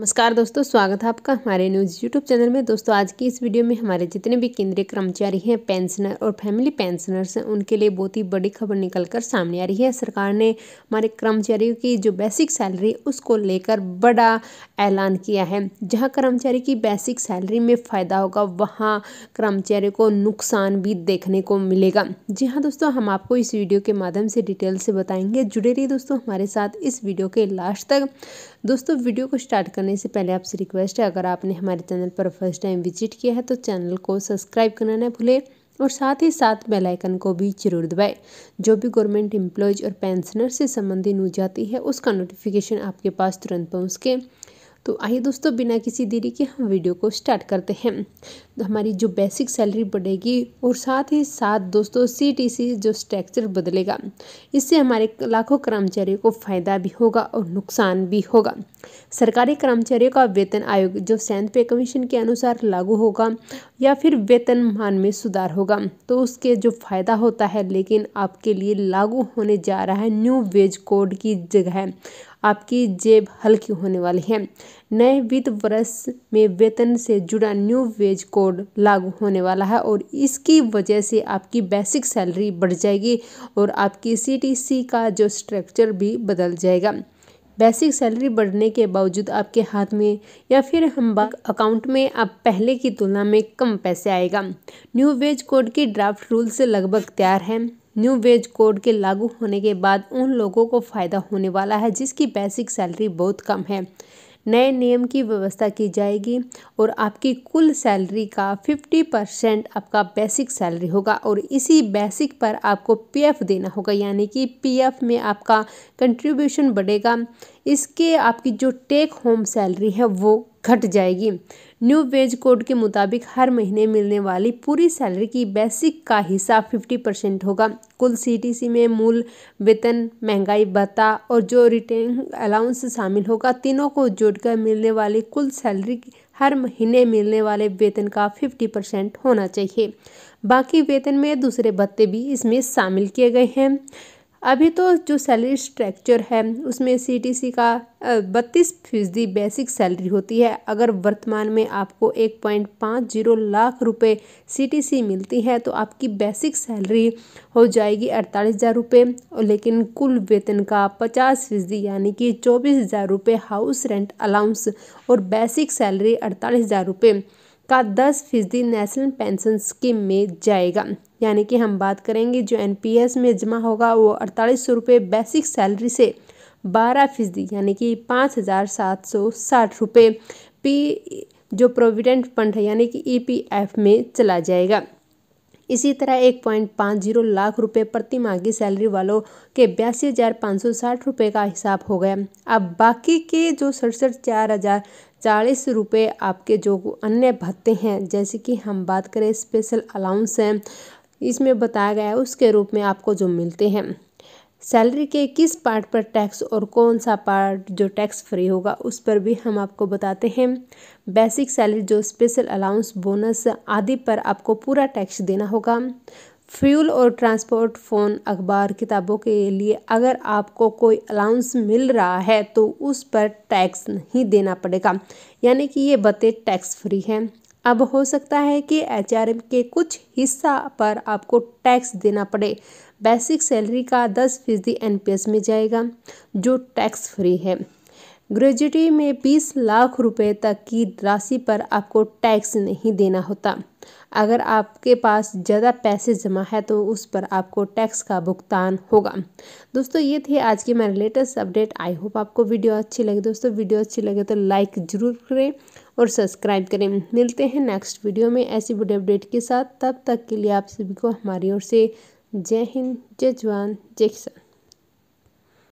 नमस्कार दोस्तों स्वागत है आपका हमारे न्यूज़ यूट्यूब चैनल में दोस्तों आज की इस वीडियो में हमारे जितने भी केंद्रीय कर्मचारी हैं पेंशनर और फैमिली पेंशनर्स हैं उनके लिए बहुत ही बड़ी खबर निकलकर सामने आ रही है सरकार ने हमारे कर्मचारियों की जो बेसिक सैलरी उसको लेकर बड़ा ऐलान किया है जहाँ कर्मचारी की बेसिक सैलरी में फ़ायदा होगा वहाँ कर्मचारी को नुकसान भी देखने को मिलेगा जी हाँ दोस्तों हम आपको इस वीडियो के माध्यम से डिटेल से बताएंगे जुड़े रहिए दोस्तों हमारे साथ इस वीडियो के लास्ट तक दोस्तों वीडियो को स्टार्ट करने जाने से पहले आपसे रिक्वेस्ट है अगर आपने हमारे चैनल पर फर्स्ट टाइम विजिट किया है तो चैनल को सब्सक्राइब करना ना भूलें और साथ ही साथ बेल आइकन को भी जरूर दबाएं जो भी गवर्नमेंट एम्प्लॉयज और पेंशनर से संबंधित न्यूज आती है उसका नोटिफिकेशन आपके पास तुरंत पहुँच के तो आइए दोस्तों बिना किसी देरी के हम वीडियो को स्टार्ट करते हैं तो हमारी जो बेसिक सैलरी बढ़ेगी और साथ ही साथ दोस्तों सी जो स्ट्रक्चर बदलेगा इससे हमारे लाखों कर्मचारियों को फ़ायदा भी होगा और नुकसान भी होगा सरकारी कर्मचारियों का वेतन आयोग जो सैंत पे कमीशन के अनुसार लागू होगा या फिर वेतन मान में सुधार होगा तो उसके जो फ़ायदा होता है लेकिन आपके लिए लागू होने जा रहा है न्यू वेज कोड की जगह आपकी जेब हल्की होने वाली है नए वित्त वर्ष में वेतन से जुड़ा न्यू वेज कोड लागू होने वाला है और इसकी वजह से आपकी बेसिक सैलरी बढ़ जाएगी और आपकी सी का जो स्ट्रक्चर भी बदल जाएगा बेसिक सैलरी बढ़ने के बावजूद आपके हाथ में या फिर हम अकाउंट में आप पहले की तुलना में कम पैसे आएगा न्यू वेज कोड की ड्राफ्ट रूल से लगभग तैयार हैं न्यू वेज कोड के लागू होने के बाद उन लोगों को फ़ायदा होने वाला है जिसकी बेसिक सैलरी बहुत कम है नए नियम की व्यवस्था की जाएगी और आपकी कुल सैलरी का 50 परसेंट आपका बेसिक सैलरी होगा और इसी बेसिक पर आपको पीएफ देना होगा यानी कि पीएफ में आपका कंट्रीब्यूशन बढ़ेगा इसके आपकी जो टेक होम सैलरी है वो घट जाएगी न्यू वेज कोड के मुताबिक हर महीने मिलने वाली पूरी सैलरी की बेसिक का हिस्सा 50 परसेंट होगा कुल सीटीसी में मूल वेतन महंगाई भत्ता और जो रिटेन अलाउंस शामिल होगा तीनों को जोड़कर मिलने वाली कुल सैलरी हर महीने मिलने वाले वेतन का 50 परसेंट होना चाहिए बाकी वेतन में दूसरे भत्ते भी इसमें शामिल किए गए हैं अभी तो जो सैलरी स्ट्रक्चर है उसमें सीटीसी का बत्तीस फीसदी बेसिक सैलरी होती है अगर वर्तमान में आपको एक पॉइंट पाँच जीरो लाख रुपए सीटीसी मिलती है तो आपकी बेसिक सैलरी हो जाएगी अड़तालीस हज़ार रुपये लेकिन कुल वेतन का पचास फीसदी यानी कि चौबीस हज़ार रुपये हाउस रेंट अलाउंस और बेसिक सैलरी अड़तालीस हज़ार रुपये का 10 फीसदी नेशनल पेंशन स्कीम में जाएगा यानी कि हम बात करेंगे जो एनपीएस में जमा होगा वो अड़तालीस सौ रुपये बेसिक सैलरी से बारह फीसदी यानी कि पाँच हज़ार सात सौ साठ रुपये पी जो प्रोविडेंट फंड है यानी कि ईपीएफ e में चला जाएगा इसी तरह एक पॉइंट पाँच जीरो लाख रुपए प्रति माह की सैलरी वालों के बयासी हज़ार पाँच सौ साठ रुपये का हिसाब हो गया अब बाकी के जो सड़सठ चार हज़ार चालीस रुपये आपके जो अन्य भत्ते हैं जैसे कि हम बात करें स्पेशल अलाउंस हैं इसमें बताया गया है उसके रूप में आपको जो मिलते हैं सैलरी के किस पार्ट पर टैक्स और कौन सा पार्ट जो टैक्स फ्री होगा उस पर भी हम आपको बताते हैं बेसिक सैलरी जो स्पेशल अलाउंस बोनस आदि पर आपको पूरा टैक्स देना होगा फ्यूल और ट्रांसपोर्ट फ़ोन अखबार किताबों के लिए अगर आपको कोई अलाउंस मिल रहा है तो उस पर टैक्स नहीं देना पड़ेगा यानी कि ये बतें टैक्स फ्री हैं अब हो सकता है कि एच के कुछ हिस्सा पर आपको टैक्स देना पड़े बेसिक सैलरी का दस फीसदी एन में जाएगा जो टैक्स फ्री है ग्रेजुटी में 20 लाख रुपए तक की राशि पर आपको टैक्स नहीं देना होता अगर आपके पास ज़्यादा पैसे जमा है तो उस पर आपको टैक्स का भुगतान होगा दोस्तों ये थे आज की मेरे लेटेस्ट अपडेट आई होप आपको वीडियो अच्छी लगे दोस्तों वीडियो अच्छी लगे तो लाइक ज़रूर करें और सब्सक्राइब करें मिलते हैं नेक्स्ट वीडियो में ऐसी वीडियो अपडेट के साथ तब तक के लिए आप सभी को हमारी ओर से जय हिंद जय जवान जय किसान